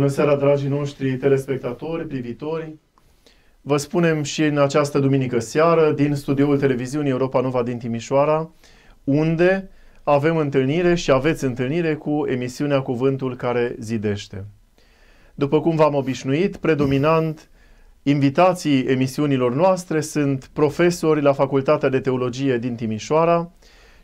Bună seara, dragii noștri telespectatori, privitori! Vă spunem și în această duminică seară din studioul televiziunii Europa Nova din Timișoara, unde avem întâlnire și aveți întâlnire cu emisiunea Cuvântul care zidește. După cum v-am obișnuit, predominant invitații emisiunilor noastre sunt profesori la Facultatea de Teologie din Timișoara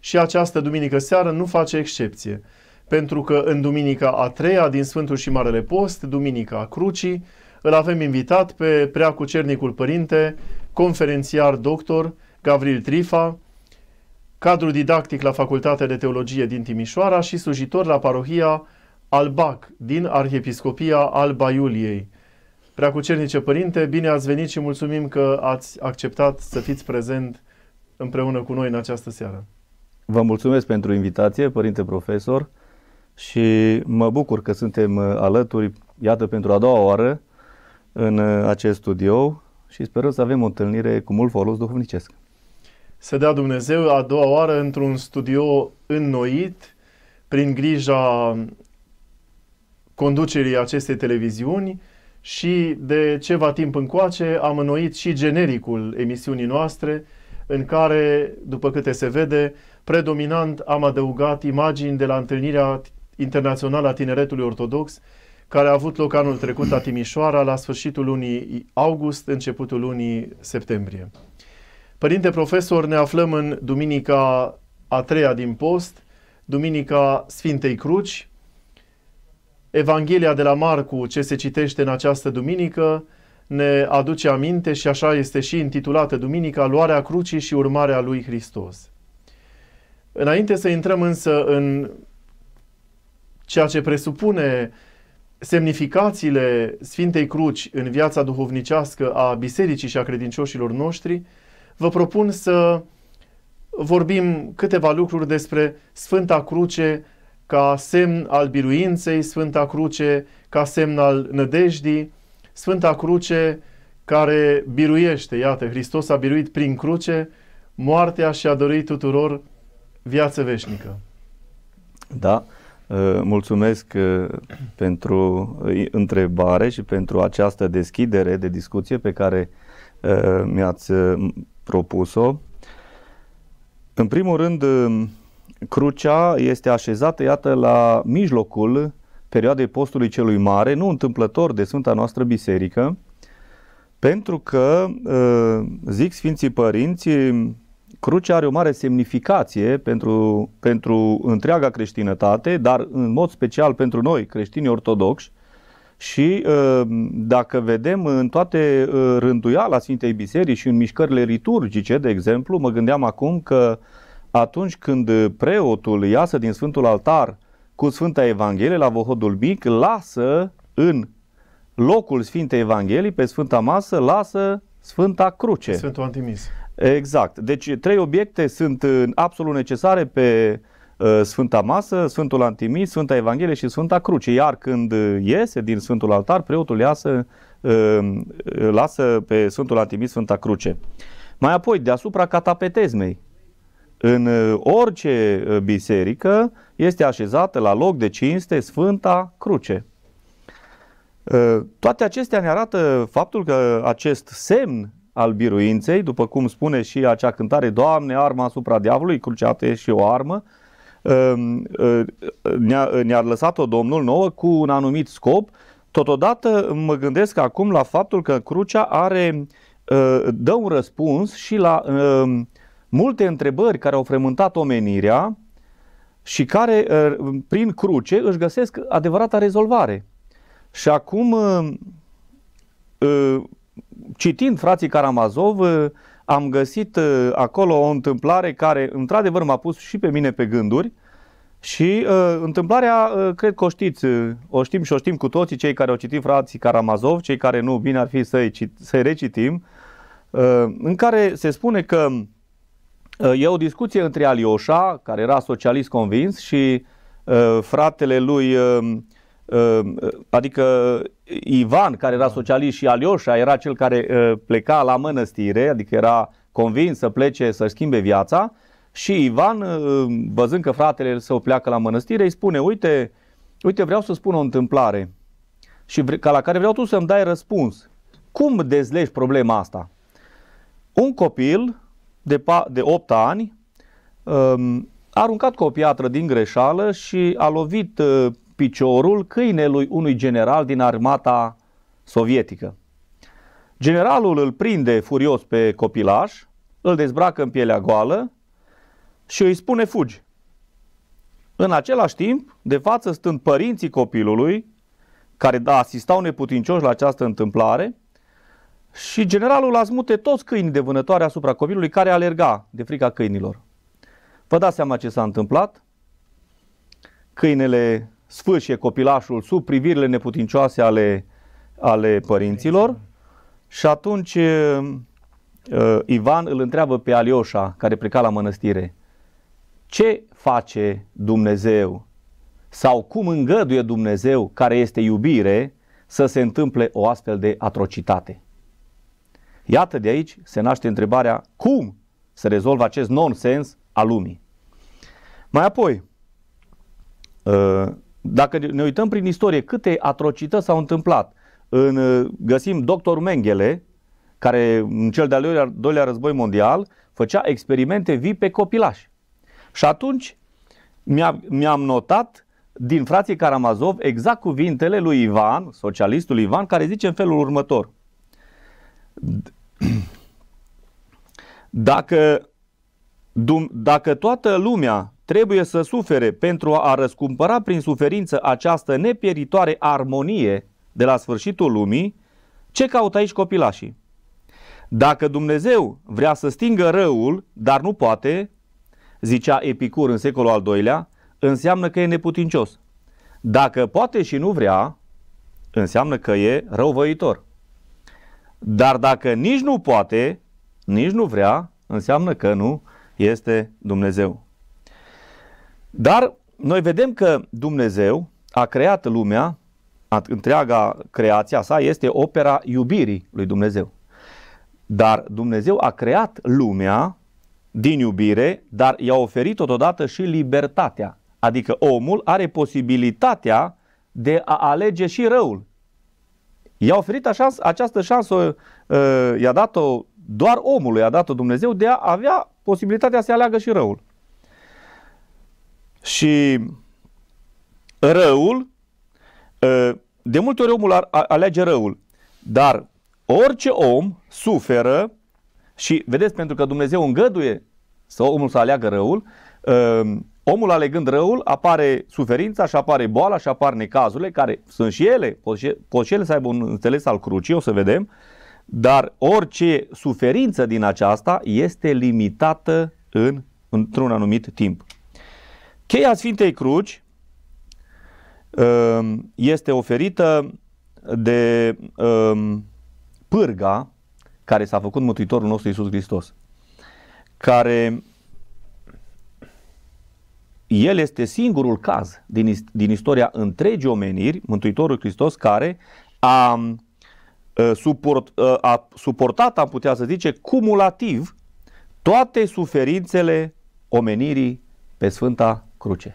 și această duminică seară nu face excepție pentru că în duminica a treia din Sfântul și Marele Post, Duminica Crucii, îl avem invitat pe preacucernicul părinte, conferențiar doctor Gavril Trifa, cadru didactic la Facultatea de Teologie din Timișoara și slujitor la parohia Albac din Arhiepiscopia Alba Iuliei. Preacucernice părinte, bine ați venit și mulțumim că ați acceptat să fiți prezent împreună cu noi în această seară. Vă mulțumesc pentru invitație, părinte profesor și mă bucur că suntem uh, alături, iată, pentru a doua oară în uh, acest studio și sperăm să avem o întâlnire cu mult folos duhovnicesc. Să dea Dumnezeu a doua oară într-un studio înnoit, prin grija conducerii acestei televiziuni și de ceva timp încoace am înnoit și genericul emisiunii noastre, în care, după câte se vede, predominant am adăugat imagini de la întâlnirea Internațional a Tineretului Ortodox, care a avut loc anul trecut la Timișoara, la sfârșitul lunii august, începutul lunii septembrie. Părinte profesor, ne aflăm în duminica a treia din post, duminica Sfintei Cruci. Evanghelia de la Marcu, ce se citește în această duminică, ne aduce aminte și așa este și intitulată duminica Luarea Crucii și urmarea lui Hristos. Înainte să intrăm însă în ceea ce presupune semnificațiile Sfintei Cruci în viața duhovnicească a bisericii și a credincioșilor noștri, vă propun să vorbim câteva lucruri despre Sfânta Cruce ca semn al biruinței, Sfânta Cruce ca semn al nădejdii, Sfânta Cruce care biruiește, iată, Hristos a biruit prin cruce moartea și a dorit tuturor viață veșnică. Da, Uh, mulțumesc uh, pentru uh, întrebare și pentru această deschidere de discuție pe care mi-ați propus-o. În primul rând, crucea este așezată, iată, la mijlocul perioadei postului celui mare, nu întâmplător de Sfânta noastră Biserică, pentru că, zic Sfinții Părinți, Crucea are o mare semnificație pentru, pentru întreaga creștinătate, dar în mod special pentru noi, creștini ortodoxi, și ă, dacă vedem în toate ă, rânduiala Sfintei Biserici și în mișcările liturgice, de exemplu, mă gândeam acum că atunci când preotul iasă din Sfântul Altar cu Sfânta Evanghelie la Vohodul Mic, lasă în locul Sfintei Evangheliei, pe Sfânta Masă, lasă Sfânta Cruce. Sfântul Antimis. Exact. Deci trei obiecte sunt uh, absolut necesare pe uh, Sfânta Masă, Sfântul Antimis, Sfânta Evanghelie și Sfânta Cruce. Iar când iese din Sfântul Altar, preotul iasă, uh, lasă pe Sfântul Antimis Sfânta Cruce. Mai apoi, deasupra catapetezmei, în orice biserică este așezată la loc de cinste Sfânta Cruce. Toate acestea ne arată faptul că acest semn al biruinței, după cum spune și acea cântare, Doamne, arma asupra diavolului, cruceată e și o armă, ehm, ne-a, ne lăsat-o Domnul nouă cu un anumit scop. Totodată mă gândesc acum la faptul că crucea are, dă un răspuns și la multe întrebări care au frământat omenirea și care prin cruce își găsesc adevărata rezolvare. Și acum citind frații Karamazov, uh, am găsit uh, acolo o întâmplare care, într-adevăr, m-a pus și pe mine pe gânduri. Și uh, întâmplarea, uh, cred că o știți, uh, o știm și o știm cu toții cei care au citit frații Karamazov, cei care nu, bine ar fi să-i, să recitim, uh, în care se spune că uh, e o discuție între Alioșa, care era socialist convins, și uh, fratele lui uh, Ehm, adică Ivan, care era da. socialist, și Alioșa era cel care ehm, pleca la mănăstire, adică era convins să plece, să schimbe viața. Și Ivan, ehm, văzând că fratele său pleacă la mănăstire, îi spune, uite, uite vreau să spun o întâmplare și ca la care vreau tu să-mi dai răspuns. Cum dezlegi problema asta? Un copil de, pa- de 8 ani um, a aruncat cu o piatră din greșeală și a lovit piciorul câinelui unui general din armata sovietică. Generalul îl prinde furios pe copilaș, îl dezbracă în pielea goală și îi spune fugi. În același timp, de față stând părinții copilului, care da asistau neputincioși la această întâmplare, și generalul a smute toți câinii de vânătoare asupra copilului care alerga de frica câinilor. Vă dați seama ce s-a întâmplat? Câinele sfârșie copilașul sub privirile neputincioase ale, ale părinților și atunci uh, uh, Ivan îl întreabă pe Alioșa, care pleca la mănăstire, ce face Dumnezeu sau cum îngăduie Dumnezeu, care este iubire, să se întâmple o astfel de atrocitate. Iată de aici se naște întrebarea cum se rezolvă acest nonsens al lumii. Mai apoi, uh, dacă ne uităm prin istorie câte atrocități s-au întâmplat, în, uh, găsim doctor Mengele, care în cel de-al doilea, doilea război mondial făcea experimente vii pe copilași. Și atunci mi-a, mi-am notat din frații Karamazov exact cuvintele lui Ivan, socialistul Ivan, care zice în felul următor. Dacă, dacă toată lumea trebuie să sufere pentru a răscumpăra prin suferință această nepieritoare armonie de la sfârșitul lumii, ce caută aici copilașii? Dacă Dumnezeu vrea să stingă răul, dar nu poate, zicea Epicur în secolul al doilea, înseamnă că e neputincios. Dacă poate și nu vrea, înseamnă că e răuvăitor. Dar dacă nici nu poate, nici nu vrea, înseamnă că nu este Dumnezeu. Dar noi vedem că Dumnezeu a creat lumea, întreaga creația sa este opera iubirii lui Dumnezeu. Dar Dumnezeu a creat lumea din iubire, dar i-a oferit totodată și libertatea. Adică omul are posibilitatea de a alege și răul. I-a oferit așa, această șansă, uh, i-a dat-o doar omului, i-a dat-o Dumnezeu de a avea posibilitatea să aleagă și răul. Și uh, răul, uh, de multe ori omul alege răul, dar orice om suferă și, vedeți, pentru că Dumnezeu îngăduie să omul să aleagă răul, uh, omul alegând răul apare suferința și apare boala și apar necazurile, care sunt și ele, pot și ele să aibă un înțeles al crucii, o să vedem, dar orice suferință din aceasta este limitată în, într-un anumit timp. Cheia Sfintei Cruci um, este oferită de um, pârga care s-a făcut Mântuitorul nostru Iisus Hristos, care el este singurul caz din, din istoria întregii omeniri, Mântuitorul Hristos, care a, a, uh, suport, uh, a suportat, am putea să zice, cumulativ toate suferințele omenirii pe Sfânta cruce.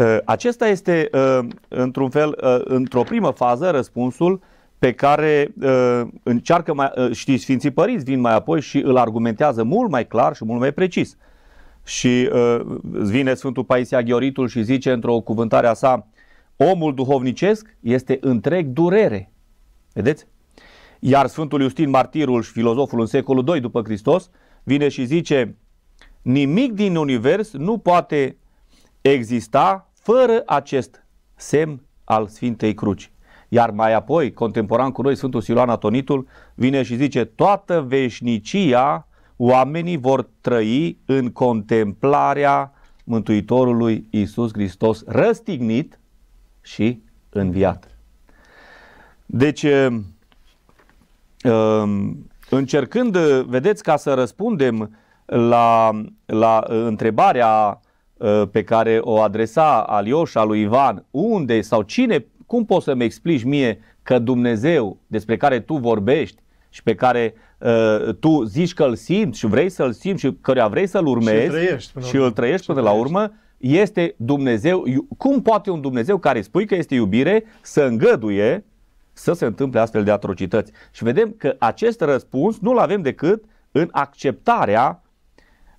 Uh, acesta este, uh, într-un fel, uh, într-o primă fază, răspunsul pe care încearcă, mai, știți Sfinții Părinți vin mai apoi și îl argumentează mult mai clar și mult mai precis. Și vine Sfântul Paisia Ghioritul și zice într-o cuvântare a sa, omul duhovnicesc este întreg durere. Vedeți? Iar Sfântul Iustin Martirul și filozoful în secolul II după Hristos vine și zice, nimic din univers nu poate exista fără acest semn al Sfintei Cruci. Iar mai apoi, contemporan cu noi, Sfântul Siluan Atonitul vine și zice, toată veșnicia oamenii vor trăi în contemplarea Mântuitorului Isus Hristos răstignit și înviat. Deci, um, încercând, vedeți, ca să răspundem la, la uh, întrebarea Uh, pe care o adresa Alioșa lui Ivan, unde sau cine, cum poți să-mi explici mie că Dumnezeu despre care tu vorbești și pe care uh, tu zici că îl simți și vrei să-l simți și căruia vrei să-l urmezi și, trăiești și îl trăiești până la urmă, este Dumnezeu. Cum poate un Dumnezeu care spui că este iubire să îngăduie să se întâmple astfel de atrocități? Și vedem că acest răspuns nu-l avem decât în acceptarea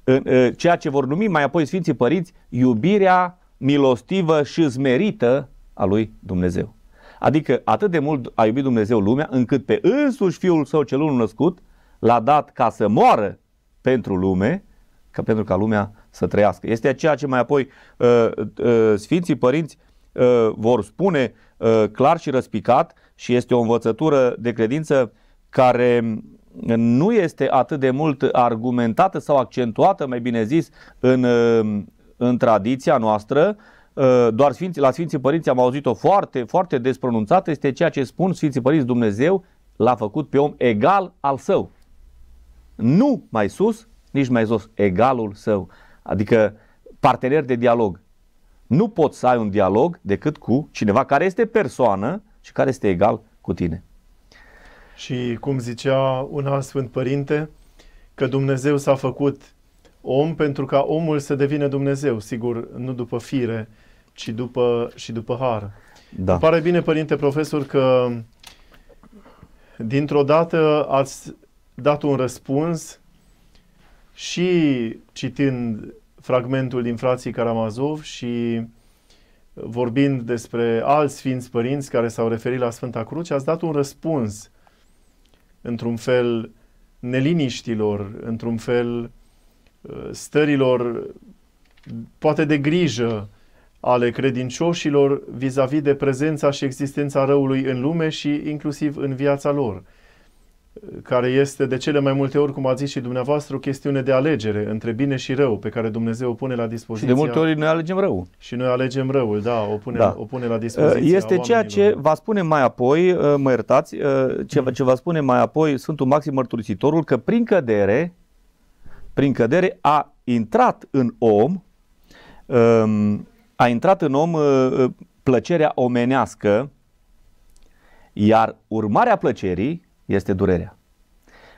Ă, ceea ce vor numi mai apoi Sfinții Părinți iubirea milostivă și zmerită a lui Dumnezeu. Adică atât de mult a iubit Dumnezeu lumea încât pe însuși Fiul Său celul născut l-a dat ca să moară pentru lume, ca pentru ca lumea să trăiască. Este ceea ce mai apoi uh, uh, Sfinții Părinți uh, vor spune uh, clar și răspicat și este o învățătură de credință care nu este atât de mult argumentată sau accentuată, mai bine zis, în, uh, în tradiția noastră, uh, doar Sfinții, la Sfinții Părinți am auzit-o foarte, foarte despronunțată, este ceea ce spun Sfinții Părinți Dumnezeu l-a făcut pe om egal al său. Nu mai sus, nici mai jos, egalul său, adică partener de dialog. Nu poți să ai un dialog decât cu cineva care este persoană și care este egal cu tine. Și cum zicea un alt Sfânt Părinte, că Dumnezeu s-a făcut om pentru ca omul să devină Dumnezeu, sigur, nu după fire, ci după, și după har. Da. pare bine, Părinte Profesor, că dintr-o dată ați dat un răspuns și citind fragmentul din frații Karamazov și vorbind despre alți sfinți părinți care s-au referit la Sfânta Cruce, ați dat un răspuns într-un fel neliniștilor, într-un fel uh, stărilor poate de grijă ale credincioșilor vis-a-vis de prezența și existența răului în lume și inclusiv în viața lor care este de cele mai multe ori, cum ați zis și dumneavoastră, o chestiune de alegere între bine și rău pe care Dumnezeu o pune la dispoziție. de multe ori noi alegem rău. Și noi alegem răul, da, o pune, da. O pune la dispoziție. Este ceea ce va spune mai apoi, uh, mă iertați, uh, ce, ce va spune mai apoi Sfântul Maxim Mărturisitorul, că prin cădere, prin cădere a intrat în om, um, a intrat în om uh, plăcerea omenească, iar urmarea plăcerii este durerea.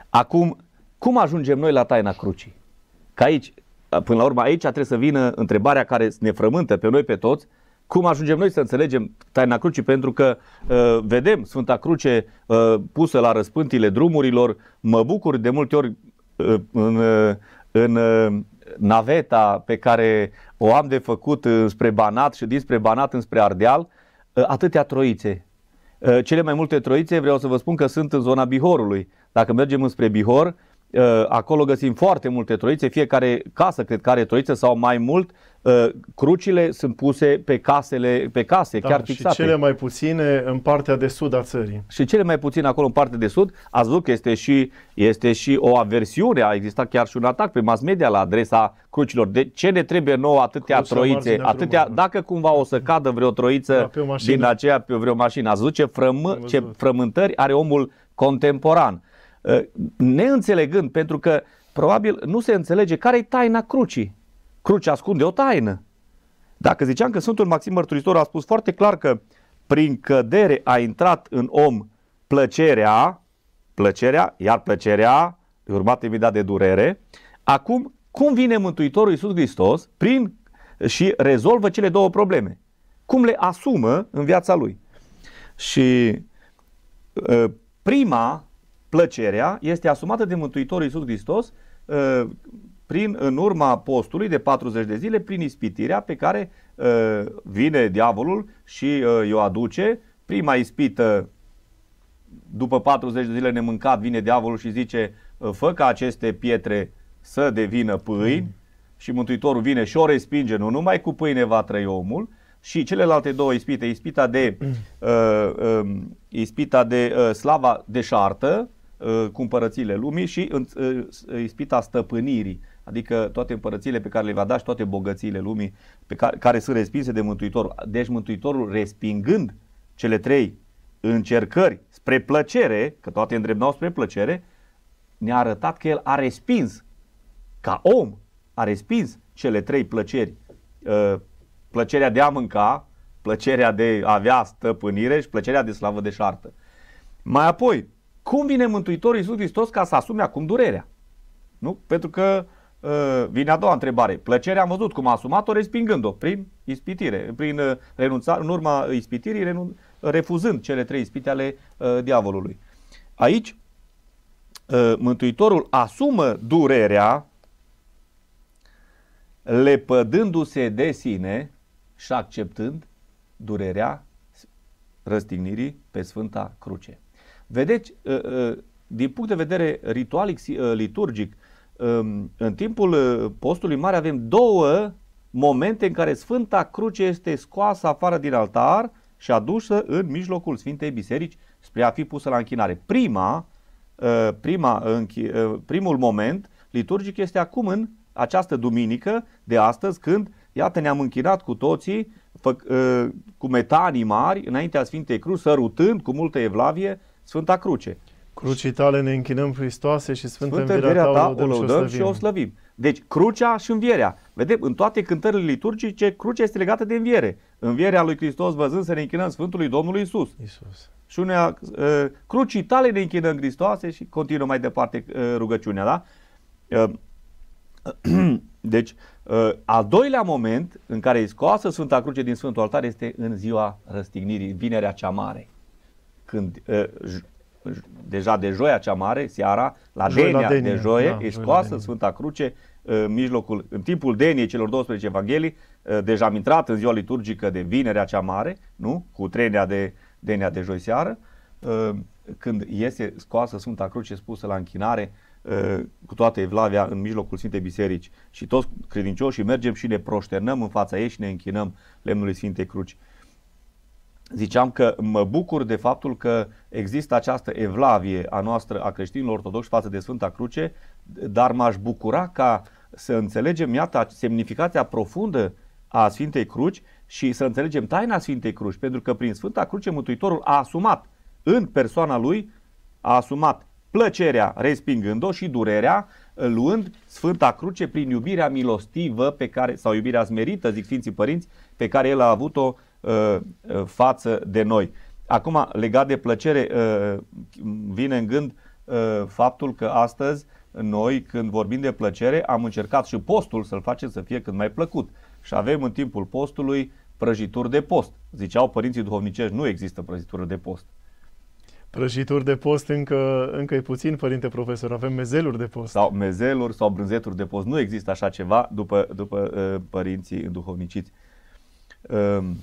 Acum, cum ajungem noi la taina crucii? Că aici, până la urmă, aici trebuie să vină întrebarea care ne frământă pe noi pe toți, cum ajungem noi să înțelegem taina crucii? Pentru că uh, vedem Sfânta Cruce uh, pusă la răspântile drumurilor, mă bucur de multe ori uh, în, uh, în uh, naveta pe care o am de făcut uh, spre Banat și dinspre Banat înspre Ardeal, uh, atâtea troițe cele mai multe troițe, vreau să vă spun că sunt în zona Bihorului. Dacă mergem înspre Bihor, Uh, acolo găsim foarte multe troițe, fiecare casă cred că are troițe sau mai mult. Uh, crucile sunt puse pe casele, pe case, da, chiar fixate. Și cele mai puține în partea de sud a țării. Și cele mai puține acolo în partea de sud. Ați văzut că este și, este și o aversiune, a existat chiar și un atac pe mass media la adresa crucilor. De ce ne trebuie nouă atâtea Cruce troițe? Atâtea, drumul, da. dacă cumva o să cadă vreo troiță da, din aceea pe vreo mașină. Ați văzut ce, frăm, ce frământări are omul contemporan. Eh, neînțelegând, pentru că probabil nu se înțelege care e taina crucii. Crucea ascunde o taină. Dacă ziceam că Sfântul Maxim Mărturisitor a spus foarte clar că prin cădere a intrat în om plăcerea, plăcerea, iar plăcerea, urmată imediat de durere, acum cum vine Mântuitorul Iisus Hristos prin și rezolvă cele două probleme? Cum le asumă în viața lui? Și eh, prima plăcerea este asumată de Mântuitorul Iisus Hristos uh, prin, în urma postului de 40 de zile, prin ispitirea pe care uh, vine diavolul și uh, o aduce. Prima ispită, după 40 de zile nemâncat, vine diavolul și zice, fă ca aceste pietre să devină pâini mm. și Mântuitorul vine și o respinge, nu numai cu pâine va trăi omul, și celelalte două ispite, ispita de, mm. uh, uh, ispita de uh, slava deșartă, Uh, cumpărățile lumii și în, uh, uh, ispita stăpânirii, adică toate împărățile pe care le va da și toate bogățiile lumii pe care, care sunt respinse de Mântuitorul. Deci Mântuitorul respingând cele trei încercări spre plăcere, că toate îndrebnau spre plăcere, ne-a arătat că el a respins, ca om, a respins cele trei plăceri. Plăcerea de a mânca, plăcerea de a avea stăpânire și plăcerea de slavă de șartă. Mai apoi, cum vine Mântuitorul Iisus Hristos ca să asume acum durerea? Nu? Pentru că uh, vine a doua întrebare. Plăcerea am văzut cum a asumat-o respingând-o prin ispitire, prin uh, renunța, în urma ispitirii, renun, refuzând cele trei ispite ale uh, diavolului. Aici, uh, Mântuitorul asumă durerea lepădându-se de sine și acceptând durerea răstignirii pe Sfânta Cruce. Vedeți, uh, uh, din punct de vedere ritualic, uh, liturgic, um, în timpul postului mare avem două momente în care Sfânta Cruce este scoasă afară din altar și adusă în mijlocul Sfintei Biserici spre a fi pusă la închinare. Prima, prima, primul moment liturgic este acum în această duminică de astăzi când, iată, ne-am închinat cu toții fă, cu metanii mari înaintea Sfintei Cruci, sărutând cu multă evlavie Sfânta Cruce. Crucii tale ne închinăm Hristoase și Sfântă, Sfântă învierea ta, ta o lăudăm și o slăvim. Deci crucea și învierea. Vedem, în toate cântările liturgice, crucea este legată de înviere. Învierea lui Hristos văzând să ne închinăm Sfântului Domnului Isus. Isus. Și unea, uh, crucii tale ne închinăm Hristoase și continuă mai departe uh, rugăciunea, da? Uh, deci, uh, al doilea moment în care e scoasă Sfânta Cruce din Sfântul Altar este în ziua răstignirii, vinerea cea mare când deja de joia cea mare, seara, la joi, denia, la denia de joie, da, e scoasă Sfânta Cruce în mijlocul, în timpul deniei celor 12 Evanghelii, deja am intrat în ziua liturgică de vinerea cea mare, nu? Cu trenia de denia de joi seară, când este scoasă Sfânta Cruce spusă la închinare, cu toată Evlavia în mijlocul Sfintei Biserici și toți credincioșii mergem și ne proșternăm în fața ei și ne închinăm lemnului Sfintei Cruci ziceam că mă bucur de faptul că există această evlavie a noastră a creștinilor ortodoxi față de Sfânta Cruce, dar m-aș bucura ca să înțelegem, iată, semnificația profundă a Sfintei Cruci și să înțelegem taina Sfintei Cruci, pentru că prin Sfânta Cruce Mântuitorul a asumat în persoana lui, a asumat plăcerea respingând-o și durerea, luând Sfânta Cruce prin iubirea milostivă pe care, sau iubirea smerită, zic Sfinții Părinți, pe care el a avut-o Uh, uh, față de noi. Acum, legat de plăcere, uh, vine în gând faptul că astăzi noi, când vorbim de plăcere, am încercat și postul să-l facem să fie cât mai plăcut. Și avem în timpul postului prăjituri de post. Ziceau părinții duhovnicești, nu există prăjitură de post. Prăjituri de post încă, încă e puțin, părinte profesor, avem mezeluri de post. Sau mezeluri sau brânzeturi de post, nu există așa ceva după, după uh, părinții duhovniciți. Um,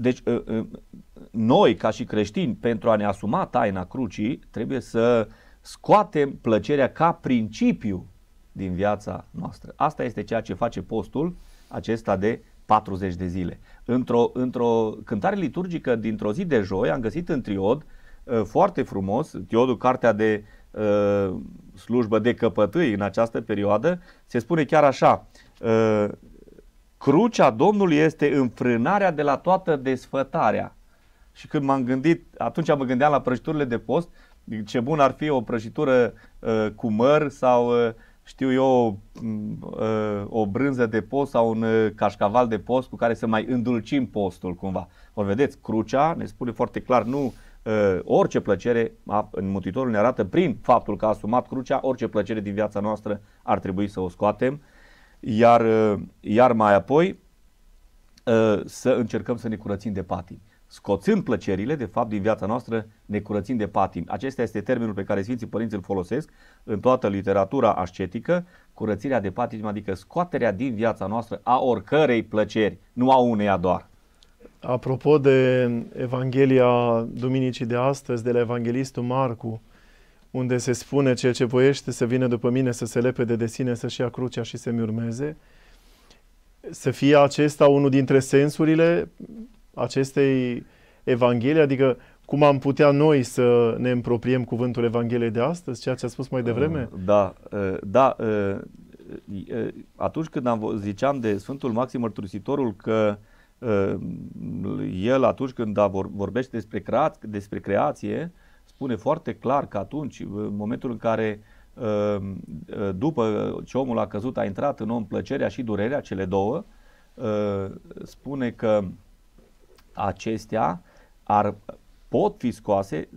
deci, ă, ă, noi, ca și creștini, pentru a ne asuma taina crucii, trebuie să scoatem plăcerea ca principiu din viața noastră. Asta este ceea ce face postul acesta de 40 de zile. Într-o, într-o cântare liturgică dintr-o zi de joi am găsit în triod ă, foarte frumos, triodul cartea de slujbă de căpătâi în această perioadă, se spune chiar așa, Crucea Domnului este înfrânarea de la toată desfătarea. Și când m-am gândit, atunci mă gândeam la prăjiturile de post, ce bun ar fi o prăjitură uh, cu măr sau uh, știu eu mm, uh, o brânză de post sau un uh, cașcaval de post cu care să mai îndulcim postul cumva. O vedeți, crucea ne spune foarte clar, nu uh, orice plăcere, Mântuitorul ne arată prin faptul că a asumat crucea, orice plăcere din viața noastră ar trebui să o scoatem iar, uh, iar mai apoi uh, să încercăm să ne curățim de patim. Scoțând plăcerile, de fapt, din viața noastră, ne curățim de patim. Acesta este termenul pe care Sfinții Părinți îl folosesc în toată literatura ascetică, curățirea de patim, adică scoaterea din viața noastră a oricărei plăceri, nu a uneia doar. Apropo de Evanghelia Duminicii de astăzi, de la Evanghelistul Marcu, unde se spune cel ce voiește să vină după mine, să se lepe de sine, să-și ia crucea și să-mi urmeze, să fie acesta unul dintre sensurile acestei Evanghelie, adică cum am putea noi să ne împropriem cuvântul Evangheliei de astăzi, ceea ce a spus mai devreme? Uh, da, uh, da. Uh, atunci când am, ziceam de Sfântul Maxim Mărturisitorul că el atunci când vorbește despre, crea- despre creație, spune foarte clar că atunci, în momentul în care uh, uh, după ce omul a căzut, a intrat în om plăcerea și durerea, cele două, uh, spune că acestea ar, pot fi scoase,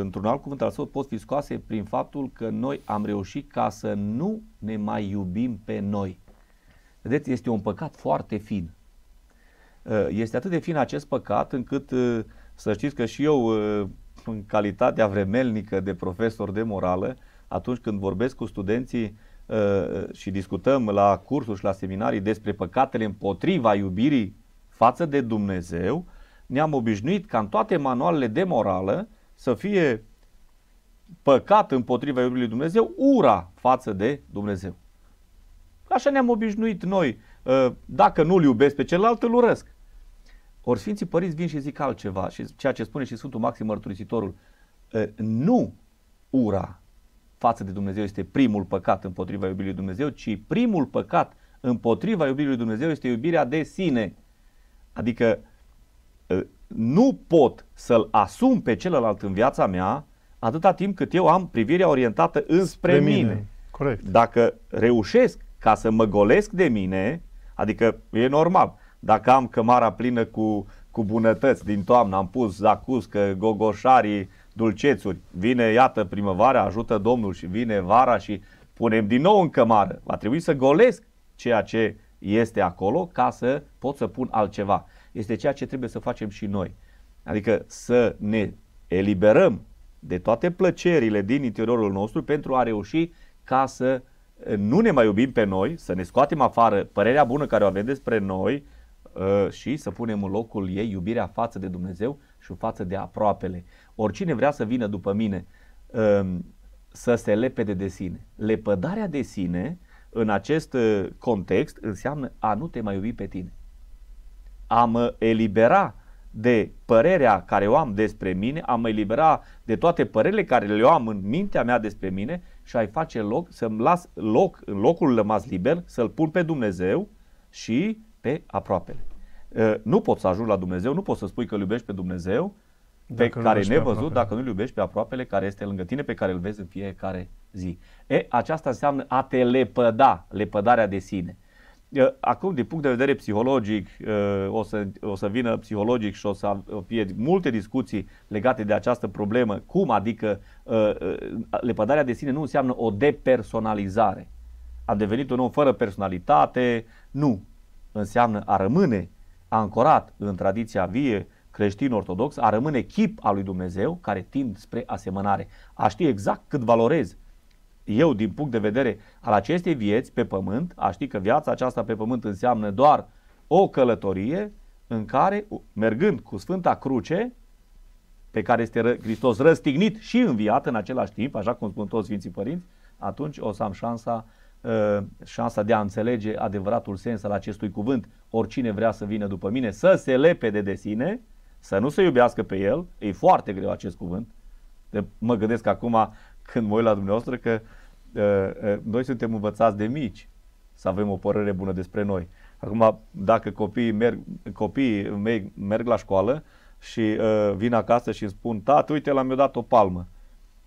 într-un alt cuvânt al său, pot fi scoase prin faptul că noi am reușit ca să nu ne mai iubim pe noi. Vedeți, este un păcat foarte fin. Este atât de fin acest păcat încât să știți că și eu în calitatea vremelnică de profesor de morală, atunci când vorbesc cu studenții uh, și discutăm la cursuri și la seminarii despre păcatele împotriva iubirii față de Dumnezeu, ne-am obișnuit ca în toate manualele de morală să fie păcat împotriva iubirii lui Dumnezeu, ura față de Dumnezeu. Așa ne-am obișnuit noi. Uh, dacă nu-l iubesc pe celălalt, îl urăsc. Ori Sfinții Părinți vin și zic altceva și ceea ce spune și Sfântul Maxim Mărturisitorul, nu ura față de Dumnezeu este primul păcat împotriva iubirii Dumnezeu, ci primul păcat împotriva iubirii lui Dumnezeu este iubirea de sine. Adică nu pot să-l asum pe celălalt în viața mea atâta timp cât eu am privirea orientată înspre de mine. mine. Corect. Dacă reușesc ca să mă golesc de mine, adică e normal, dacă am cămara plină cu, cu bunătăți din toamnă, am pus zacuscă, gogoșarii, dulcețuri, vine, iată, primăvara, ajută Domnul și vine vara și punem din nou în cămară. Va trebui să golesc ceea ce este acolo ca să pot să pun altceva. Este ceea ce trebuie să facem și noi. Adică să ne eliberăm de toate plăcerile din interiorul nostru pentru a reuși ca să nu ne mai iubim pe noi, să ne scoatem afară părerea bună care o avem despre noi, Uh, și să punem în locul ei iubirea față de Dumnezeu și față de aproapele. Oricine vrea să vină după mine um, să se lepede de sine. Lepădarea de sine în acest uh, context înseamnă a nu te mai iubi pe tine. A mă elibera de părerea care o am despre mine, a mă elibera de toate părerile care le am în mintea mea despre mine și ai face loc, să-mi las loc, în locul rămas liber, să-L pun pe Dumnezeu și pe aproapele. Ă, nu poți să ajungi la Dumnezeu, nu poți să spui că îl iubești pe Dumnezeu pe dacă care e văzut, dacă nu îl iubești pe aproapele care este lângă tine, pe care îl vezi în fiecare zi. E, aceasta înseamnă a te lepăda, lepădarea de sine. Ă, acum, din punct de vedere psihologic, ă, o să, o să vină psihologic și o să fie multe discuții legate de această problemă. Cum adică lepădarea de sine nu înseamnă o depersonalizare. Am devenit un om fără personalitate? Nu înseamnă a rămâne ancorat în tradiția vie creștin-ortodoxă, a rămâne chip al lui Dumnezeu care tind spre asemănare, a ști exact cât valorez eu din punct de vedere al acestei vieți pe pământ, a ști că viața aceasta pe pământ înseamnă doar o călătorie în care, mergând cu Sfânta Cruce, pe care este Hristos răstignit și înviat în același timp, așa cum spun toți Sfinții Părinți, atunci o să am șansa Uh, șansa de a înțelege adevăratul sens al acestui cuvânt. Oricine vrea să vină după mine, să se lepede de sine, să nu se iubească pe el. E foarte greu acest cuvânt. Mă gândesc acum când mă uit la dumneavoastră că uh, uh, noi suntem învățați de mici să avem o părere bună despre noi. Acum, dacă copiii, merg, copiii mei merg la școală și uh, vin acasă și îmi spun, tată, uite, l-am dat o palmă.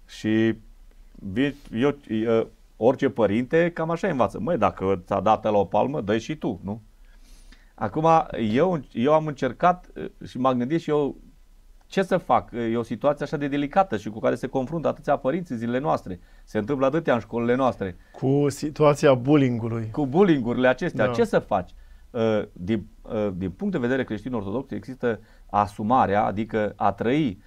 Și vin, eu, uh, orice părinte cam așa învață. Măi, dacă ți-a dat la o palmă, dă și tu, nu? Acum, eu, eu am încercat uh, și m-am gândit și eu ce să fac? E o situație așa de delicată și cu care se confruntă atâția părinți zilele noastre. Se întâmplă atâtea în școlile noastre. Cu situația bullying-ului. Cu bullying-urile acestea. Da. Ce să faci? Uh, din, uh, din punct de vedere creștin-ortodox există asumarea, adică a trăi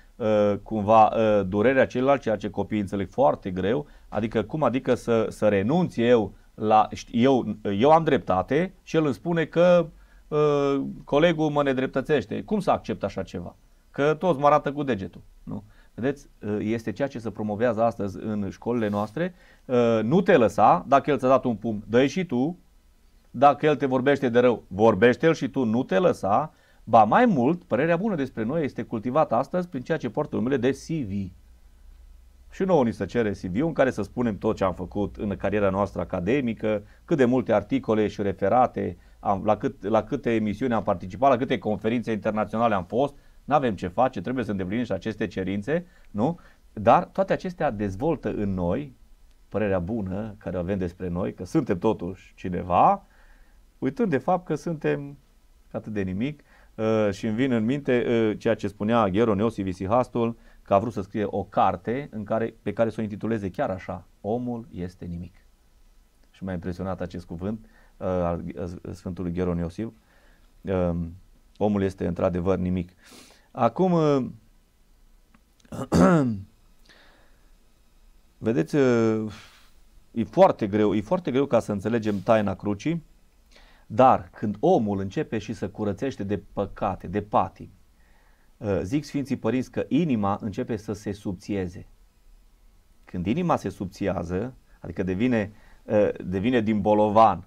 cumva durerea celorlalți, ceea ce copiii înțeleg foarte greu, Adică cum adică să, să renunț eu la, eu, eu am dreptate și el îmi spune că uh, colegul mă nedreptățește. Cum să accept așa ceva? Că toți mă arată cu degetul. Nu? Vedeți, uh, este ceea ce se promovează astăzi în școlile noastre. Uh, nu te lăsa, dacă el ți-a dat un pumn, dă și tu. Dacă el te vorbește de rău, vorbește el și tu, nu te lăsa. Ba mai mult, părerea bună despre noi este cultivată astăzi prin ceea ce poartă numele de CV. Și nouă ni se cere cv în care să spunem tot ce am făcut în cariera noastră academică, cât de multe articole și referate, am, la, cât, la câte emisiuni am participat, la câte conferințe internaționale am fost, nu avem ce face, trebuie să îndeplinim și aceste cerințe, nu? Dar toate acestea dezvoltă în noi părerea bună care o avem despre noi, că suntem totuși cineva, uitând de fapt că suntem atât de nimic uh, și îmi vin în minte uh, ceea ce spunea Gheron Iosif Isihastul, că a vrut să scrie o carte în care, pe care să o intituleze chiar așa, Omul este nimic. Și m-a impresionat acest cuvânt uh, al uh, Sfântului Gheron Iosif. Uh, omul este într-adevăr nimic. Acum, uh, vedeți, uh, e foarte greu, e foarte greu ca să înțelegem taina crucii, dar când omul începe și să curățește de păcate, de patii, Uh, zic Sfinții Părinți că inima începe să se subțieze. Când inima se subțiază, adică devine, uh, devine din bolovan,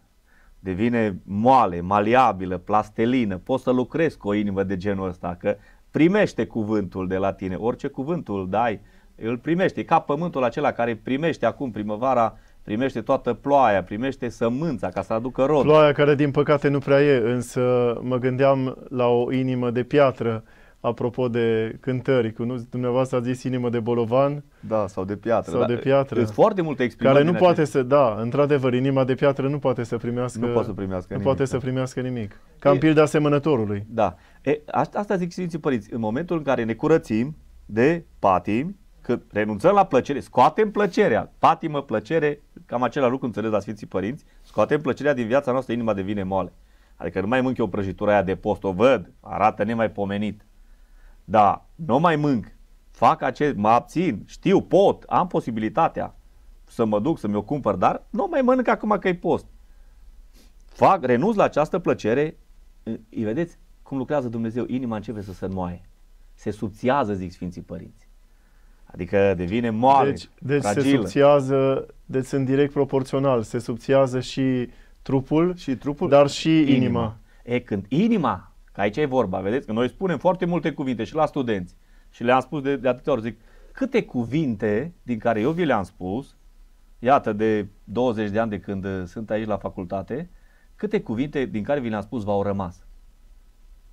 devine moale, maleabilă, plastelină, poți să lucrezi cu o inimă de genul ăsta, că primește cuvântul de la tine, orice cuvântul dai, îl primește, e ca pământul acela care primește acum primăvara, primește toată ploaia, primește sămânța ca să aducă rod. Ploaia care din păcate nu prea e, însă mă gândeam la o inimă de piatră, apropo de cântări, cu, nu, dumneavoastră a zis inimă de bolovan. Da, sau de piatră. Sau da. de piatră. Sunt foarte multe exprimări. Care nu poate acest... să, da, într-adevăr, inima de piatră nu poate să primească, nu poate să primească nu nimic. Poate da. să primească nimic. Cam e, pildă asemănătorului. Da. E, asta zic și părinți. În momentul în care ne curățim de patim, că renunțăm la plăcere, scoatem plăcerea, patimă, plăcere, cam același lucru înțeles la Sfinții Părinți, scoatem plăcerea din viața noastră, inima devine moale. Adică nu mai mânc eu prăjitura aia de post, o văd, arată nemaipomenit dar nu mai mânc, fac acest, mă abțin, știu, pot, am posibilitatea să mă duc, să mi-o cumpăr, dar nu mai mănânc acum că e post. Fac, renunț la această plăcere, îi vedeți cum lucrează Dumnezeu, inima începe să se moaie, se subțiază, zic Sfinții Părinți. Adică devine moale, Deci, deci se subțiază, deci sunt direct proporțional, se subțiază și trupul, și trupul dar și inima. inima. E, când inima Aici e vorba, vedeți? Că noi spunem foarte multe cuvinte și la studenți. Și le-am spus de, de atâtea ori, zic, câte cuvinte din care eu vi le-am spus, iată, de 20 de ani de când uh, sunt aici la facultate, câte cuvinte din care vi le-am spus v-au rămas?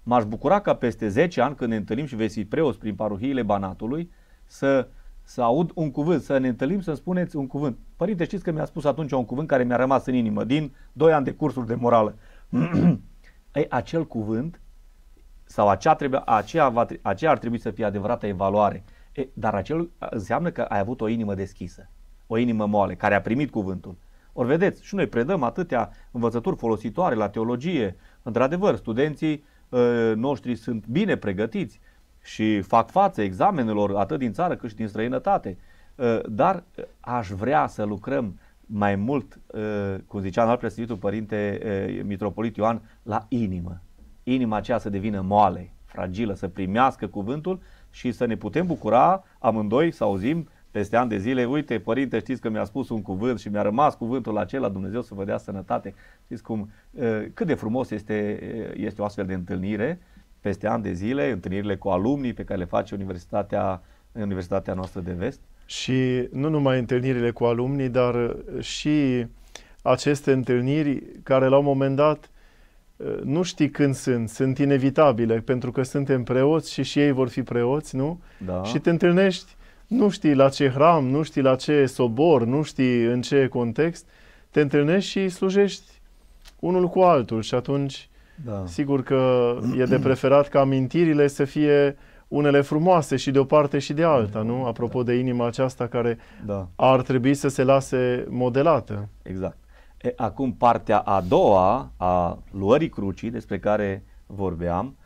M-aș bucura ca peste 10 ani, când ne întâlnim și veți fi preoți prin paruhiile Banatului, să, să aud un cuvânt, să ne întâlnim, să spuneți un cuvânt. Părinte, știți că mi-a spus atunci un cuvânt care mi-a rămas în inimă, din 2 ani de cursuri de morală. Ei, acel cuvânt sau acea, trebuie, aceea, va, aceea ar trebui să fie adevărata evaluare. E, dar acel înseamnă că ai avut o inimă deschisă, o inimă moale, care a primit cuvântul. Ori vedeți, și noi predăm atâtea învățături folositoare la teologie. Într-adevăr, studenții ă, noștri sunt bine pregătiți și fac față examenelor atât din țară cât și din străinătate. Ă, dar aș vrea să lucrăm mai mult, ă, cum zicea în alt părinte mitropolit Ioan, la inimă inima aceea să devină moale, fragilă, să primească cuvântul și să ne putem bucura amândoi să auzim peste ani de zile, uite, părinte, știți că mi-a spus un cuvânt și mi-a rămas cuvântul acela, Dumnezeu să vă dea sănătate. Știți cum, ă, cât de frumos este, ă, este o astfel de întâlnire peste ani de zile, întâlnirile cu alumnii pe care le face Universitatea, Universitatea noastră de vest. Și nu numai întâlnirile cu alumnii, dar și aceste întâlniri care la un moment dat Eh, nu știi când sunt, sunt inevitabile, pentru că suntem preoți și și ei vor fi preoți, nu? Da. Și te întâlnești, nu știi la ce hram, nu știi la ce sobor, nu știi în ce context, te întâlnești și slujești unul cu altul și atunci da. sigur că e de preferat ca amintirile să fie unele frumoase și de o parte și de alta, nu? Da. Apropo da. de inima aceasta care da. ar trebui să se lase modelată. Exact. E, acum partea a doua a luării crucii despre care vorbeam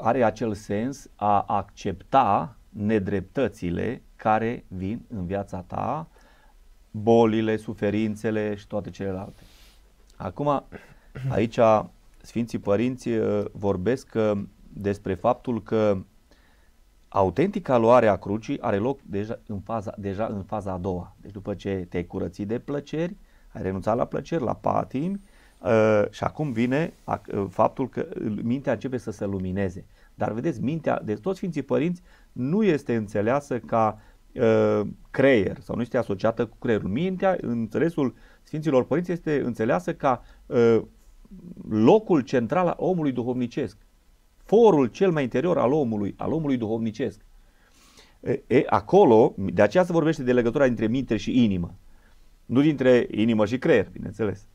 are acel sens a accepta nedreptățile care vin în viața ta, bolile, suferințele și toate celelalte. Acum, aici Sfinții Părinți vorbesc despre faptul că Autentica luare a crucii are loc deja în, faza, deja în faza a doua. Deci după ce te-ai curățit de plăceri, ai renunțat la plăceri, la patimi uh, și acum vine uh, faptul că mintea începe să se lumineze. Dar vedeți, mintea de toți Sfinții Părinți nu este înțeleasă ca uh, creier sau nu este asociată cu creierul. Mintea, înțelesul Sfinților Părinți este înțeleasă ca uh, locul central al omului duhovnicesc forul cel mai interior al omului, al omului duhovnicesc. E, e, acolo, de aceea se vorbește de legătura dintre minte și inimă. Nu dintre inimă și creier, bineînțeles.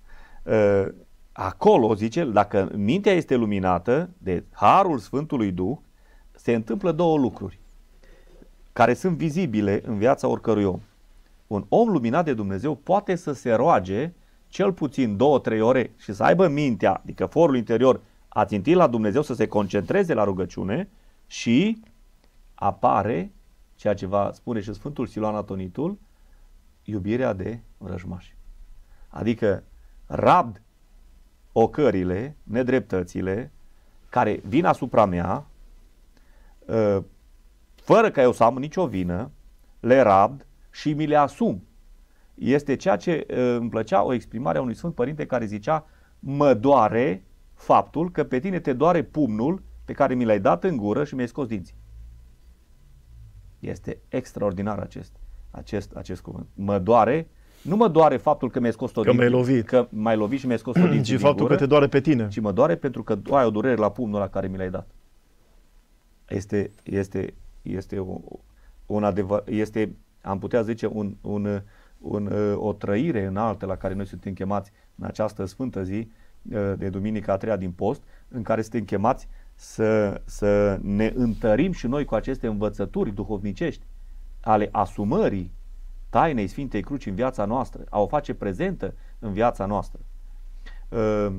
E, acolo, zice, dacă mintea este luminată de Harul Sfântului Duh, se întâmplă două lucruri care sunt vizibile în viața oricărui om. Un om luminat de Dumnezeu poate să se roage cel puțin două, trei ore și să aibă mintea, adică forul interior, a țintit la Dumnezeu să se concentreze la rugăciune și apare ceea ce va spune și Sfântul Siloan Atonitul, iubirea de vrăjmași. Adică rabd ocările, nedreptățile care vin asupra mea, ă, fără ca eu să am nicio vină, le rabd și mi le asum. Este ceea ce ă, îmi plăcea o exprimare a unui Sfânt Părinte care zicea, mă doare faptul că pe tine te doare pumnul pe care mi l-ai dat în gură și mi-ai scos dinții. Este extraordinar acest, acest, acest cuvânt. Mă doare, nu mă doare faptul că mi-ai scos o Că m-ai lovit. Că m-ai lovit și mi-ai scos o dinții Și faptul gură, că te doare pe tine. Și mă doare pentru că ai o durere la pumnul la care mi l-ai dat. Este, este, este o, un adevăr, este, am putea zice, un, un, un, o trăire înaltă la care noi suntem chemați în această sfântă zi, Eh, de duminica a treia din post, în care suntem chemați să, să ne întărim și noi cu aceste învățături duhovnicești ale asumării tainei Sfintei Cruci în viața noastră, a o face prezentă în viața noastră. Eh,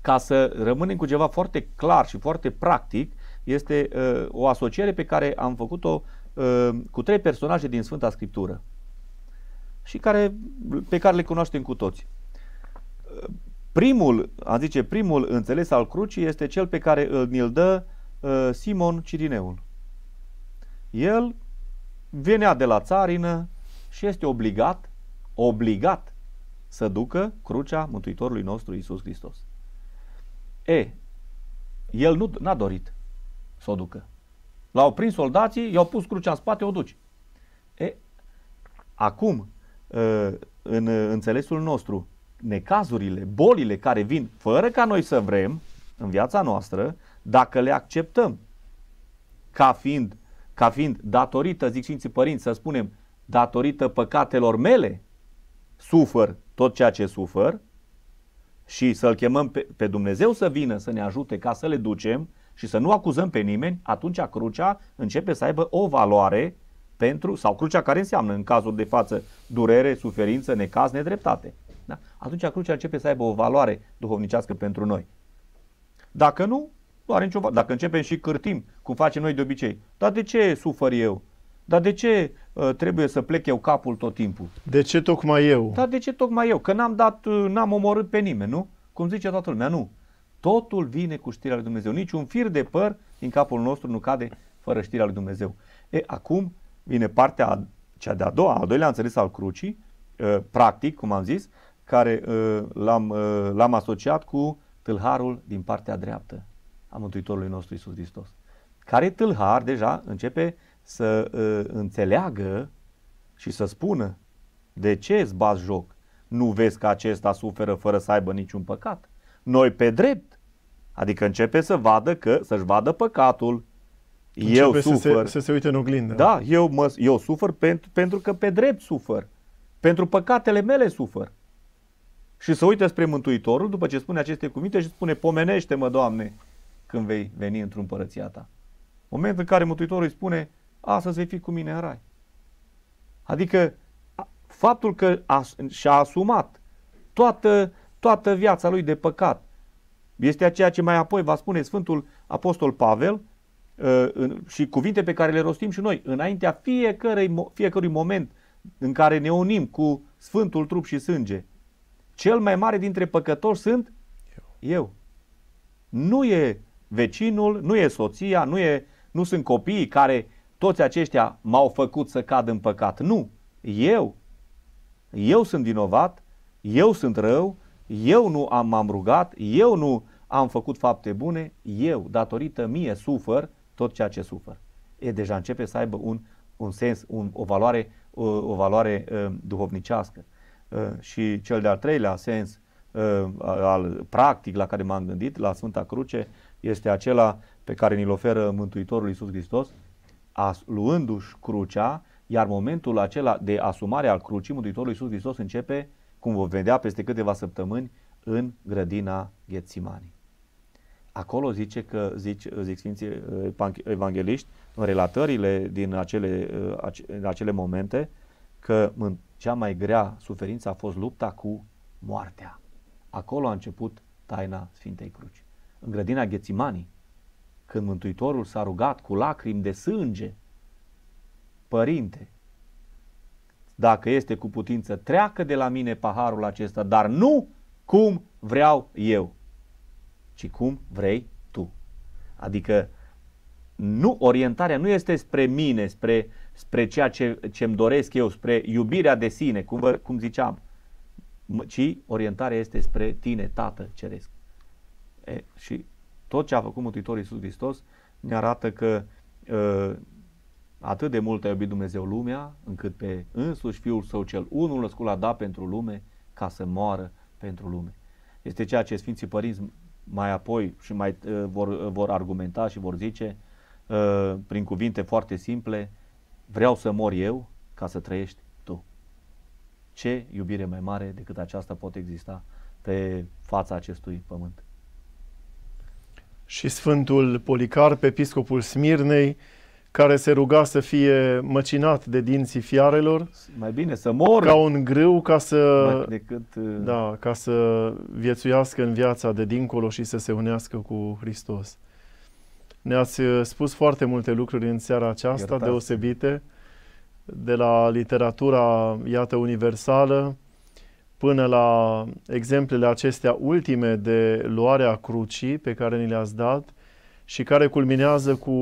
ca să rămânem cu ceva foarte clar și foarte practic, este eh, o asociere pe care am făcut-o cu trei personaje din Sfânta Scriptură și care, pe care le cunoaștem cu toți. Primul, a zice, primul înțeles al crucii este cel pe care îl ni-l dă uh, Simon Cirineul. El venea de la țarină și este obligat, obligat să ducă crucea Mântuitorului nostru Isus Hristos. E, el nu n-a dorit să o ducă. L-au prins soldații, i-au pus crucea în spate, o duci. E, acum, uh, în înțelesul nostru, necazurile, bolile care vin fără ca noi să vrem în viața noastră, dacă le acceptăm ca fiind, ca fiind datorită, zic Sfinții Părinți, să spunem, datorită păcatelor mele, sufăr tot ceea ce sufăr și să-L chemăm pe, pe Dumnezeu să vină să ne ajute ca să le ducem și să nu acuzăm pe nimeni, atunci crucea începe să aibă o valoare pentru, sau crucea care înseamnă în cazul de față durere, suferință, necaz, nedreptate. Da? Atunci crucea începe să aibă o valoare duhovnicească pentru noi. Dacă nu, nu are nicio valoare. Dacă începem și cârtim, cum facem noi de obicei, dar de ce sufăr eu? Dar de ce uh, trebuie să plec eu capul tot timpul? De ce tocmai eu? Dar de ce tocmai eu? Că n-am dat, uh, n-am omorât pe nimeni, nu? Cum zice toată lumea, nu. Totul vine cu știrea lui Dumnezeu. Niciun fir de păr din capul nostru nu cade fără știrea lui Dumnezeu. E, acum vine partea, cea de-a doua, al doilea înțeles al crucii, uh, practic, cum am zis, care uh, l-am, uh, l-am asociat cu tâlharul din partea dreaptă a Mântuitorului nostru Isus Hristos. Care tâlhar deja începe să uh, înțeleagă și să spună de ce îți bați joc? Nu vezi că acesta suferă fără să aibă niciun păcat? Noi pe drept. Adică începe să vadă că, să-și vadă păcatul. Începe eu să sufăr. Se, să se uite în oglindă. Da, eu, mă, eu sufăr pentru, pentru că pe drept sufăr. Pentru păcatele mele sufăr și să uite spre Mântuitorul după ce spune aceste cuvinte și spune, pomenește-mă, Doamne, când vei veni într-un împărăția ta. Moment în care Mântuitorul îi spune, astăzi vei fi cu mine în rai. Adică faptul că a, și-a asumat toată, toată viața lui de păcat este ceea ce mai apoi va spune Sfântul Apostol Pavel ă, și cuvinte pe care le rostim și noi înaintea fiecărui, fiecărui moment în care ne unim cu Sfântul Trup și Sânge cel mai mare dintre păcătoși sunt eu. eu. Nu e vecinul, nu e soția, nu, e, nu sunt copiii care toți aceștia m-au făcut să cad în păcat. Nu, eu. Eu sunt vinovat, eu sunt rău, eu nu am, m-am rugat, eu nu am făcut fapte bune, eu, datorită mie, sufăr tot ceea ce sufăr. E deja începe să aibă un, un sens, un, o valoare, o, o valoare uh, duhovnicească. Uh, și cel de-al treilea sens uh, al practic la care m-am gândit, la Sfânta Cruce, este acela pe care ni-l oferă Mântuitorul Iisus Hristos, luându-și crucea, iar momentul acela de asumare al crucii, Mântuitorul Iisus Hristos începe, cum vom vedea peste câteva săptămâni, în grădina Ghețimanii. Acolo zice că, zic, zic Sfinții Evangeliști, în relatările din acele, din uh, acele momente, că cea mai grea suferință a fost lupta cu moartea. Acolo a început taina Sfintei Cruci. În grădina Ghețimanii, când Mântuitorul s-a rugat cu lacrimi de sânge, Părinte, dacă este cu putință, treacă de la mine paharul acesta, dar nu cum vreau eu, ci cum vrei tu. Adică nu, orientarea nu este spre mine, spre, spre ceea ce îmi doresc eu, spre iubirea de sine, cum, vă, cum ziceam, ci orientarea este spre tine, Tată Ceresc. E, și tot ce a făcut Mântuitorul Iisus Hristos ne arată că e, ă, atât de mult a iubit Dumnezeu lumea, încât pe însuși Fiul Său cel unul născut l-a dat pentru lume ca să moară pentru lume. Este ceea ce Sfinții Părinți mai apoi și mai ă, vor, ă, vor argumenta și vor zice Uh, prin cuvinte foarte simple, vreau să mor eu ca să trăiești tu. Ce iubire mai mare decât aceasta poate exista pe fața acestui pământ. Și Sfântul Policarp, episcopul Smirnei, care se ruga să fie măcinat de dinții fiarelor. Mai bine să mor Ca un grâu ca să, decât, uh, da, ca să viețuiască în viața de dincolo și să se unească cu Hristos. Ne-ați uh, spus foarte multe lucruri în seara aceasta Iertați. deosebite, de la literatura, iată, universală, până la exemplele acestea ultime de luarea crucii pe care ni le-ați dat și care culminează cu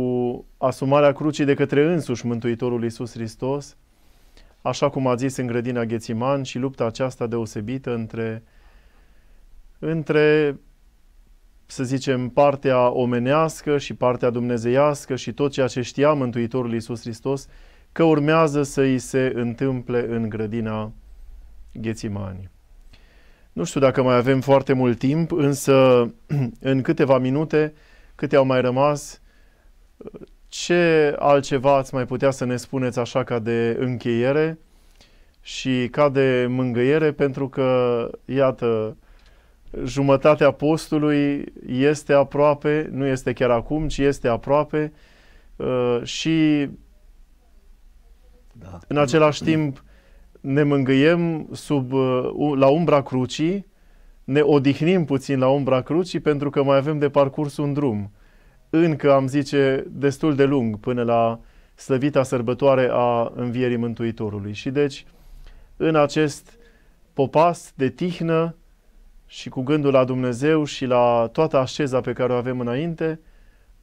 asumarea crucii de către însuși Mântuitorul Iisus Hristos, așa cum a zis în grădina Ghețiman și lupta aceasta deosebită între, între să zicem, partea omenească și partea dumnezeiască și tot ceea ce știa Mântuitorul Iisus Hristos, că urmează să îi se întâmple în grădina Ghețimanii. Nu știu dacă mai avem foarte mult timp, însă în câteva minute, câte au mai rămas, ce altceva ați mai putea să ne spuneți așa ca de încheiere și ca de mângâiere, pentru că, iată, jumătatea postului este aproape, nu este chiar acum, ci este aproape uh, și da. în același timp ne mângâiem sub, uh, la umbra crucii, ne odihnim puțin la umbra crucii pentru că mai avem de parcurs un drum. Încă am zice destul de lung până la slăvita sărbătoare a învierii Mântuitorului. Și deci, în acest popas de tihnă, și cu gândul la Dumnezeu și la toată asceza pe care o avem înainte,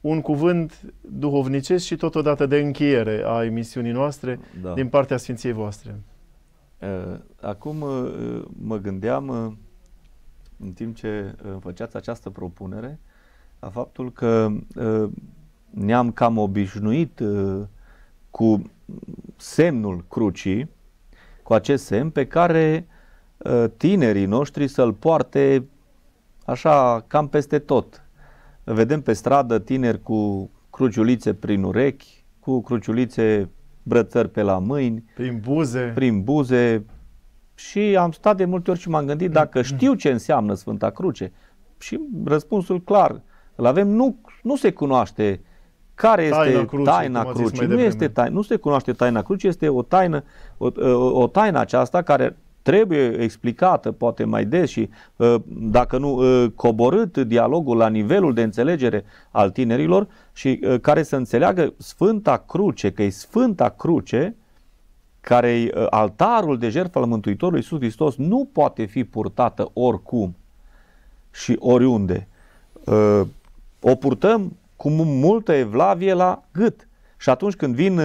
un cuvânt duhovnicesc și totodată de încheiere a emisiunii noastre da. din partea Sfinției voastre. Acum mă gândeam, în timp ce făceați această propunere, la faptul că ne-am cam obișnuit cu semnul crucii, cu acest semn pe care Uh, tinerii noștri să-l poarte așa cam peste tot. Vedem pe stradă tineri cu cruciulițe prin urechi, cu cruciulițe brățări pe la mâini, prin buze. Prin buze. Și am stat de multe ori și m-am gândit dacă mm. știu ce înseamnă Sfânta Cruce. Și răspunsul clar, îl avem, nu, nu se cunoaște care taina este crucii, taina crucii. Nu, este taina, nu se cunoaște taina crucii, este o taină, o, o, o taină aceasta care trebuie explicată poate mai des și uh, dacă nu uh, coborât dialogul la nivelul de înțelegere al tinerilor și uh, care să înțeleagă Sfânta Cruce, că e Sfânta Cruce care e altarul de jertfă al Mântuitorului Iisus Hristos nu poate fi purtată oricum și oriunde. O purtăm cu multă evlavie la gât. Și atunci când vin,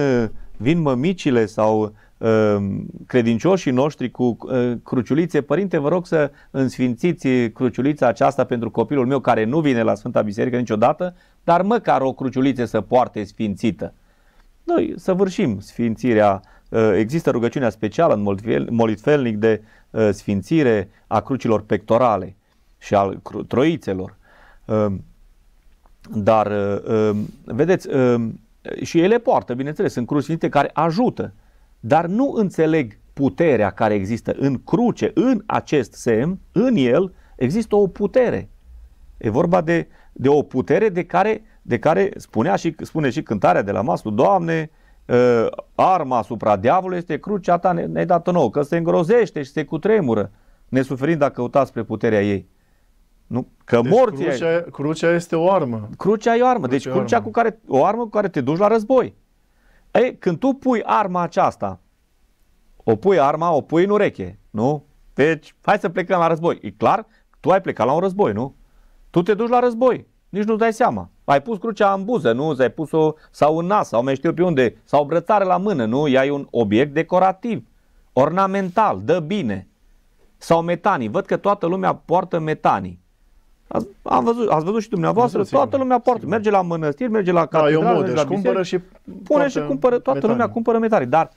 vin mămicile sau Um, credincioșii noștri cu uh, cruciulițe. Părinte, vă rog să însfințiți cruciulița aceasta pentru copilul meu care nu vine la Sfânta Biserică niciodată, dar măcar o cruciuliță să poarte sfințită. Noi săvârșim sfințirea, uh, există rugăciunea specială în molitfelnic de uh, sfințire a crucilor pectorale și al troițelor. Um, dar, um, vedeți, și ele poartă, bineînțeles, sunt cruci sfinte care ajută dar nu înțeleg puterea care există în cruce, în acest semn, în el există o putere. E vorba de, de o putere de care, de care spunea și, spune și cântarea de la maslu, Doamne, ă, arma asupra diavolului este crucea ta, ne-ai dat nouă, că se îngrozește și se cutremură, nesuferind dacă căutați spre puterea ei. Nu? Că deci morții crucea, crucea este o armă. Crucea e o armă. Crucea deci crucea armă. cu care, o armă cu care te duci la război. E, când tu pui arma aceasta, o pui arma, o pui în ureche, nu? Deci, hai să plecăm la război. E clar, tu ai plecat la un război, nu? Tu te duci la război, nici nu-ți dai seama. Ai pus crucea în buză, nu? Ți-ai pus-o sau în nas, sau mai știu pe unde, sau brătare la mână, nu? Ai un obiect decorativ, ornamental, dă bine. Sau metanii, văd că toată lumea poartă metanii. Ați, am văzut, ați văzut și dumneavoastră, văzut, toată lumea poartă. Sigur. Merge la mănăstiri, merge la catedrală, da, merge la deci cumpără și pune și cumpără, toată metanii. lumea cumpără metare. Dar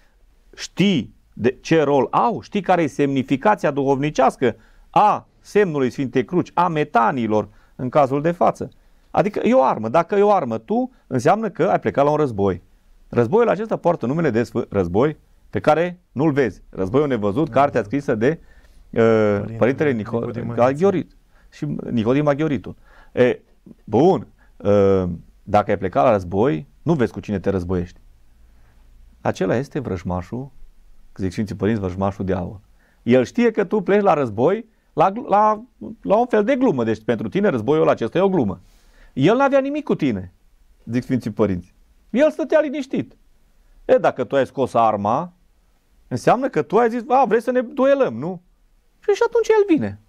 știi de ce rol au, știi care e semnificația duhovnicească a semnului Sfintei Cruci, a metanilor în cazul de față. Adică e o armă. Dacă e o armă tu, înseamnă că ai plecat la un război. Războiul acesta poartă numele de război pe care nu-l vezi. Războiul nevăzut, da. cartea da. scrisă de uh, Părintele, Părintele Nicolae Gheorghe și Nicodim Aghioritu. E, bun, dacă ai plecat la război, nu vezi cu cine te războiești. Acela este vrăjmașul, zic Sfinții Părinți, vrăjmașul de aur. El știe că tu pleci la război la, la, la un fel de glumă. Deci pentru tine războiul acesta e o glumă. El n-avea nimic cu tine, zic Sfinții Părinți. El stătea liniștit. E, dacă tu ai scos arma, înseamnă că tu ai zis, a, vrei să ne duelăm, nu? Și, și atunci el vine.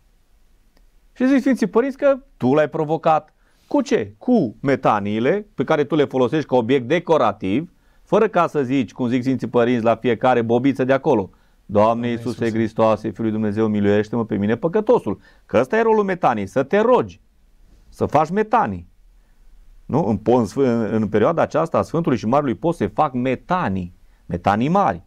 Și zic Sfinții Părinți că tu l-ai provocat. Cu ce? Cu metaniile pe care tu le folosești ca obiect decorativ, fără ca să zici, cum zic Sfinții Părinți, la fiecare bobiță de acolo. Doamne Iisuse Hristoase, Fiul lui Dumnezeu, miluiește-mă pe mine păcătosul. Că ăsta e rolul metanii, să te rogi, să faci metanii. Nu? În, în, în perioada aceasta a Sfântului și Marelui Post se fac metanii, metanii mari.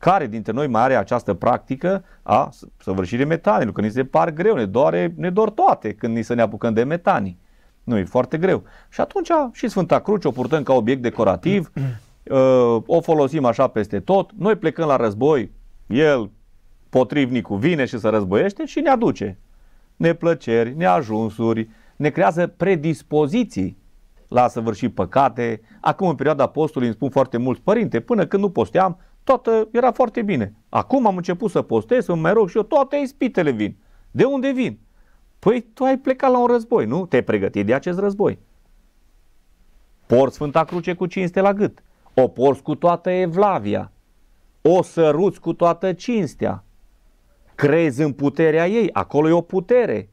Care dintre noi mai are această practică a săvârșirii metanilor? Că ni se par greu, ne, doare, ne dor toate când ni să ne apucăm de metanii. Nu, e foarte greu. Și atunci și Sfânta Cruce o purtăm ca obiect decorativ, uh, o folosim așa peste tot, noi plecăm la război, el, potrivnicul, vine și se războiește și ne aduce neplăceri, neajunsuri, ne creează predispoziții la a săvârși păcate. Acum, în perioada postului, îmi spun foarte mulți părinte, până când nu posteam, toată era foarte bine. Acum am început să postez, îmi mai rog și eu, toate ispitele vin. De unde vin? Păi tu ai plecat la un război, nu? Te-ai pregătit de acest război. Porți Sfânta Cruce cu cinste la gât. O porți cu toată evlavia. O săruți cu toată cinstea. Crezi în puterea ei. Acolo e o putere.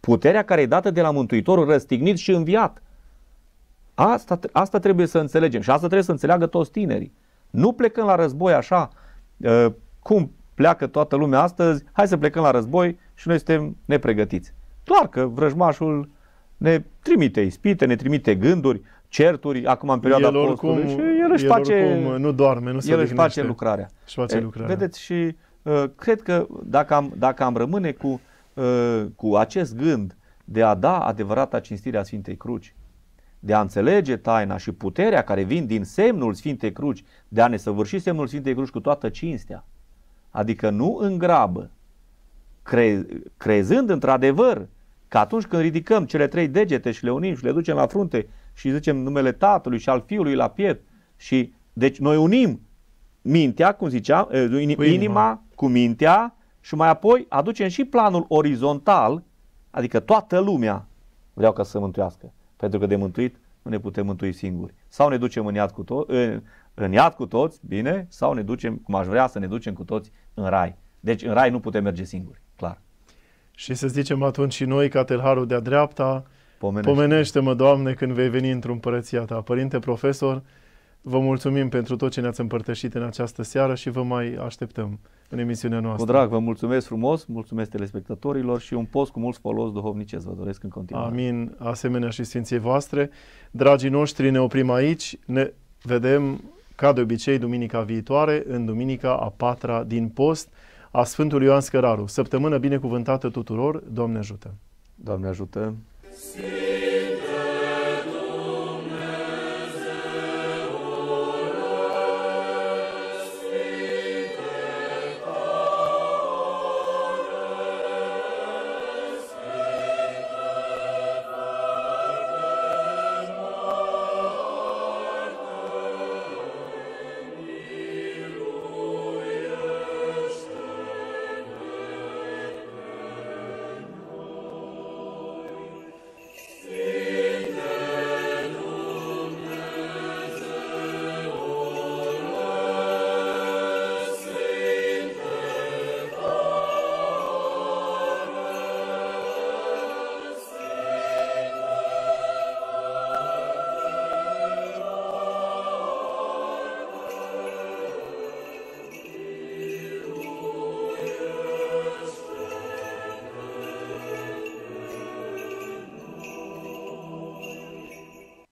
Puterea care e dată de la Mântuitorul răstignit și înviat. Asta, asta trebuie să înțelegem și asta trebuie să înțeleagă toți tinerii. Nu plecăm la război așa cum pleacă toată lumea astăzi, hai să plecăm la război și noi suntem nepregătiți. Clar că vrăjmașul ne trimite ispite, ne trimite gânduri, certuri, acum în perioada el oricum, și el își el face, oricum nu doarme, nu se el își face lucrarea. Își face lucrarea. Vedeți și uh, cred că dacă am, dacă am rămâne cu, uh, cu acest gând de a da adevărata cinstire a Sfintei Cruci, de a înțelege taina și puterea care vin din semnul Sfintei Cruci, de a ne săvârși semnul Sfintei Cruci cu toată cinstea. Adică nu în grabă, cre, crezând într-adevăr că atunci când ridicăm cele trei degete și le unim și le ducem la frunte și zicem numele Tatălui și al Fiului la piept și deci noi unim mintea, cum ziceam, eh, cu inima, inima cu mintea și mai apoi aducem și planul orizontal, adică toată lumea vreau ca să se mântuiască. Pentru că de mântuit nu ne putem mântui singuri. Sau ne ducem în iad cu, to- în, în iad cu toți, bine, sau ne ducem, cum aș vrea, să ne ducem cu toți în rai. Deci în rai nu putem merge singuri, clar. Și să zicem atunci și noi, ca telharul de-a dreapta, pomenește-mă, pomenește Doamne, când vei veni într-un împărăția Ta. Părinte profesor, Vă mulțumim pentru tot ce ne-ați împărtășit în această seară și vă mai așteptăm în emisiunea noastră. Cu drag, vă mulțumesc frumos, mulțumesc telespectatorilor și un post cu mult folos duhovnicesc vă doresc în continuare. Amin, asemenea și Sfinției voastre. Dragii noștri, ne oprim aici, ne vedem ca de obicei duminica viitoare, în duminica a patra din post a Sfântului Ioan Scăraru. Săptămână binecuvântată tuturor, Doamne ajută! Doamne ajută! Sfânt.